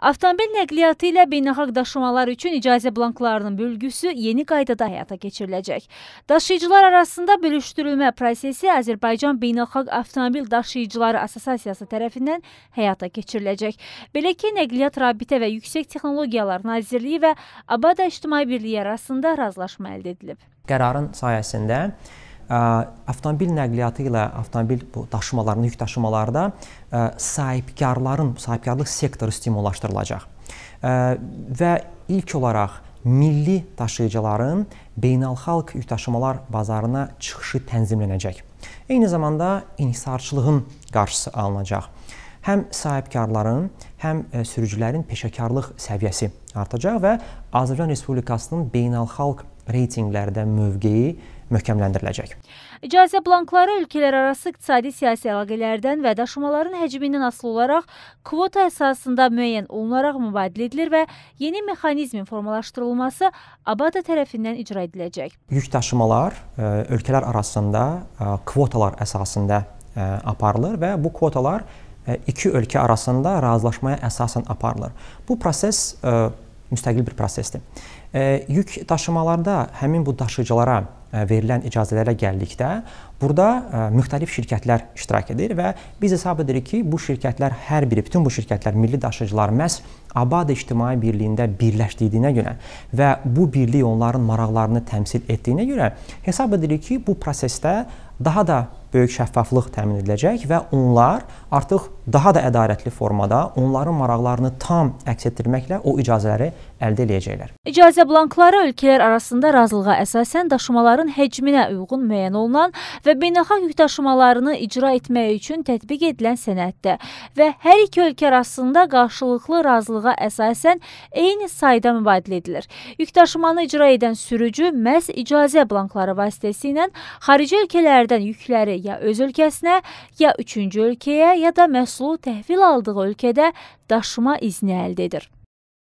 Avtomobil nəqliyyatı ilə beynəlxalq daşımalar üçün icazə blanklarının bölgüsü yeni qaydada həyata keçiriləcək. Daşıyıcılar arasında bölüşdürülmə prosesi Azərbaycan Beynəlxalq Avtomobil Daşıyıcıları Assosiasiyası tərəfindən həyata keçiriləcək. Belə ki, Nəqliyyat Rabitə və Yüksək Texnologiyalar Nazirliyi və Abada İctimai Birliyi arasında razılaşma əldə edilib. Qərarın sayəsində avtomobil nəqliyyatı ilə avtomobil bu daşımalarında, yük daşımalarda sahibkarların, sahibkarlıq sektoru stimullaşdırılacaq. Və ilk olaraq milli daşıyıcıların beynəlxalq yük daşımalar bazarına çıxışı tənzimlənəcək. Eyni zamanda inhisarçılığın qarşısı alınacaq. Həm sahibkarların, həm sürücülərin peşəkarlıq səviyyəsi artacaq və Azərbaycan Respublikasının beynəlxalq reytinqlərdə mövqeyi möhkəmləndiriləcək. İcazə blankları ölkələr arası iqtisadi-siyasi əlaqələrdən və daşımaların həcmindən asılı olaraq kvota əsasında müəyyən olunaraq mübadilə edilir və yeni mexanizmin formalaşdırılması ABADA tərəfindən icra ediləcək. Yük daşımalar e, ölkələr arasında e, kvotalar əsasında e, aparılır və bu kvotalar iki ölkə arasında razılaşmaya əsasən aparılır. Bu proses müstəqil bir prosesdir. E, yük daşımalarda həmin bu daşıyıcılara e, verilən icazələrə gəldikdə, burada e, müxtəlif şirkətlər iştirak edir və biz hesab edirik ki, bu şirkətlər hər biri, bütün bu şirkətlər milli daşıyıcılar məhz Abad İctimai Birliyində birləşdiyinə görə və bu birlik onların maraqlarını təmsil etdiyinə görə hesab edirik ki, bu prosesdə daha da böyük şəffaflıq təmin ediləcək və onlar artıq daha da ədalətli formada onların maraqlarını tam əks etdirməklə o icazələri əldə eləyəcəklər. İcazə blankları ölkələr arasında razılığa əsasən daşımaların həcminə uyğun müəyyən olunan və beynəlxalq yük daşımalarını icra etmək üçün tətbiq edilən sənəddə və hər iki ölkə arasında qarşılıqlı razılığa əsasən eyni sayda mübadilə edilir. Yük daşımanı icra edən sürücü məhz icazə blankları vasitəsilə xarici ölkələrdən yükləri ya öz ölkəsinə, ya üçüncü ölkəyə, ya da məhsul məhsulu təhvil aldığı ölkədə daşıma izni əldə edir.